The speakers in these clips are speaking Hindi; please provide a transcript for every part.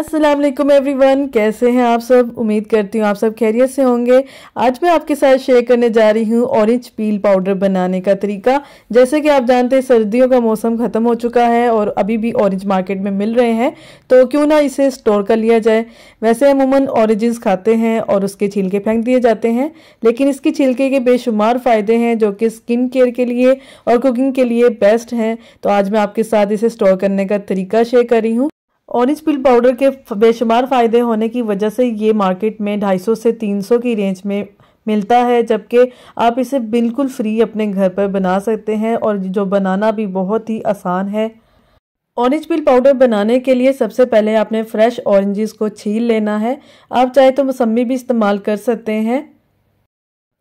अस्सलाम वालेकुम एवरीवन कैसे हैं आप सब उम्मीद करती हूँ आप सब खैरियत से होंगे आज मैं आपके साथ शेयर करने जा रही हूँ ऑरेंज पील पाउडर बनाने का तरीका जैसे कि आप जानते हैं सर्दियों का मौसम ख़त्म हो चुका है और अभी भी ऑरेंज मार्केट में मिल रहे हैं तो क्यों ना इसे स्टोर कर लिया जाए वैसे अमूमन ऑरेंजेस खाते हैं और उसके छिलके फेंक दिए जाते हैं लेकिन इसके छिलके के बेशुमार फ़ायदे हैं जो कि स्किन केयर के लिए और कुकिंग के लिए बेस्ट हैं तो आज मैं आपके साथ इसे स्टोर करने का तरीका शेयर कर रही हूँ ऑरेंज पिल पाउडर के बेशुमार फ़ायदे होने की वजह से ये मार्केट में 250 से 300 की रेंज में मिलता है जबकि आप इसे बिल्कुल फ्री अपने घर पर बना सकते हैं और जो बनाना भी बहुत ही आसान है ऑरेंज पिल पाउडर बनाने के लिए सबसे पहले आपने फ्रेश ऑरेंजेस को छील लेना है आप चाहे तो मौसमी भी इस्तेमाल कर सकते हैं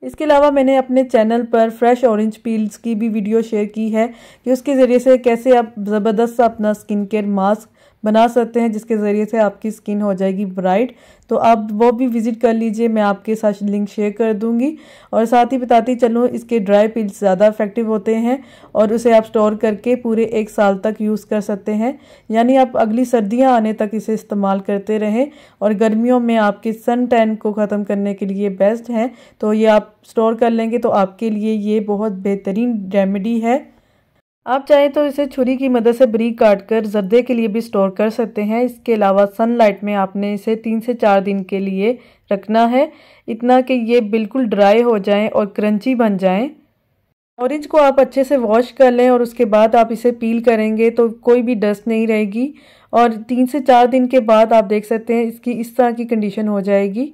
इसके अलावा मैंने अपने चैनल पर फ्रेश ऑरेंज पील्स की भी वीडियो शेयर की है कि उसके ज़रिए से कैसे आप ज़बरदस्त अपना स्किन केयर मास्क बना सकते हैं जिसके ज़रिए से आपकी स्किन हो जाएगी ब्राइट तो आप वो भी विज़िट कर लीजिए मैं आपके साथ लिंक शेयर कर दूंगी और साथ ही बताती चलूँ इसके ड्राई पिल्स ज़्यादा इफेक्टिव होते हैं और उसे आप स्टोर करके पूरे एक साल तक यूज़ कर सकते हैं यानी आप अगली सर्दियाँ आने तक इसे इस्तेमाल करते रहें और गर्मियों में आपके सन टैन को ख़त्म करने के लिए बेस्ट हैं तो ये आप स्टोर कर लेंगे तो आपके लिए ये बहुत बेहतरीन रेमेडी है आप चाहें तो इसे छुरी की मदद से बरीक काट कर जर्दे के लिए भी स्टोर कर सकते हैं इसके अलावा सनलाइट में आपने इसे तीन से चार दिन के लिए रखना है इतना कि ये बिल्कुल ड्राई हो जाएं और क्रंची बन जाएं। ऑरेंज को आप अच्छे से वॉश कर लें और उसके बाद आप इसे पील करेंगे तो कोई भी डस्ट नहीं रहेगी और तीन से चार दिन के बाद आप देख सकते हैं इसकी इस तरह की कंडीशन हो जाएगी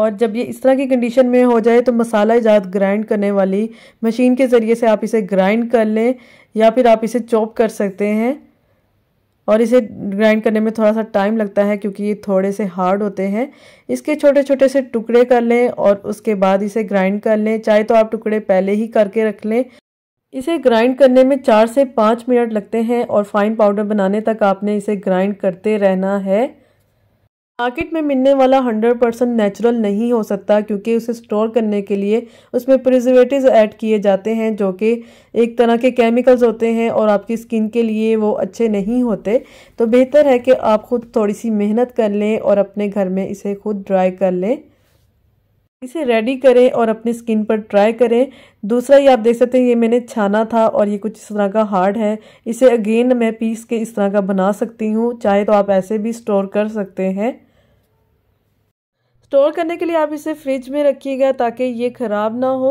और जब ये इस तरह की कंडीशन में हो जाए तो मसाला ज़्यादा ग्राइंड करने वाली मशीन के ज़रिए से आप इसे ग्राइंड कर लें या फिर आप इसे चॉप कर सकते हैं और इसे ग्राइंड करने में थोड़ा सा टाइम लगता है क्योंकि ये थोड़े से हार्ड होते हैं इसके छोटे छोटे से टुकड़े कर लें और उसके बाद इसे ग्राइंड कर लें चाहे तो आप टुकड़े पहले ही करके रख लें इसे ग्राइंड करने में चार से पाँच मिनट लगते हैं और फाइन पाउडर बनाने तक आपने इसे ग्राइंड करते रहना है मार्केट में मिलने वाला 100 परसेंट नेचुरल नहीं हो सकता क्योंकि उसे स्टोर करने के लिए उसमें प्रिजर्वेटिव ऐड किए जाते हैं जो कि एक तरह के केमिकल्स होते हैं और आपकी स्किन के लिए वो अच्छे नहीं होते तो बेहतर है कि आप खुद थोड़ी सी मेहनत कर लें और अपने घर में इसे खुद ड्राई कर लें इसे रेडी करें और अपनी स्किन पर ट्राई करें दूसरा ये आप देख सकते हैं ये मैंने छाना था और ये कुछ इस तरह का हार्ड है इसे अगेन मैं पीस के इस तरह का बना सकती हूँ चाहे तो आप ऐसे भी स्टोर कर सकते हैं स्टोर करने के लिए आप इसे फ्रिज में रखिएगा ताकि ये ख़राब ना हो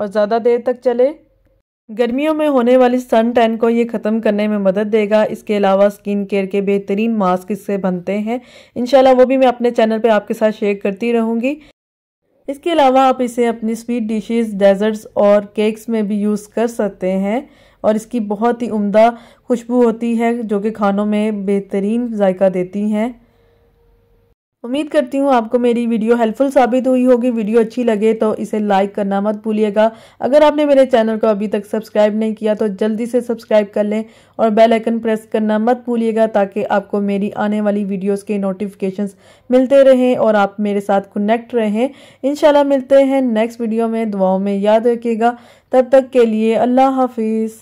और ज़्यादा देर तक चले गर्मियों में होने वाली सन टैन को ये ख़त्म करने में मदद देगा इसके अलावा स्किन केयर के बेहतरीन मास्क इससे बनते हैं इनशाला वो भी मैं अपने चैनल पे आपके साथ शेयर करती रहूँगी इसके अलावा आप इसे अपनी स्वीट डिशेस डेजर्ट्स और केक्स में भी यूज़ कर सकते हैं और इसकी बहुत ही उम्दा खुशबू होती है जो कि खानों में बेहतरीन जायका देती हैं उम्मीद करती हूँ आपको मेरी वीडियो हेल्पफुल साबित हुई होगी वीडियो अच्छी लगे तो इसे लाइक करना मत भूलिएगा अगर आपने मेरे चैनल को अभी तक सब्सक्राइब नहीं किया तो जल्दी से सब्सक्राइब कर लें और बेल आइकन प्रेस करना मत भूलिएगा ताकि आपको मेरी आने वाली वीडियोस के नोटिफिकेशंस मिलते रहें और आप मेरे साथ कनेक्ट रहें इन मिलते हैं नेक्स्ट वीडियो में दुआओं में याद रखिएगा तब तक के लिए अल्लाह हाफिज़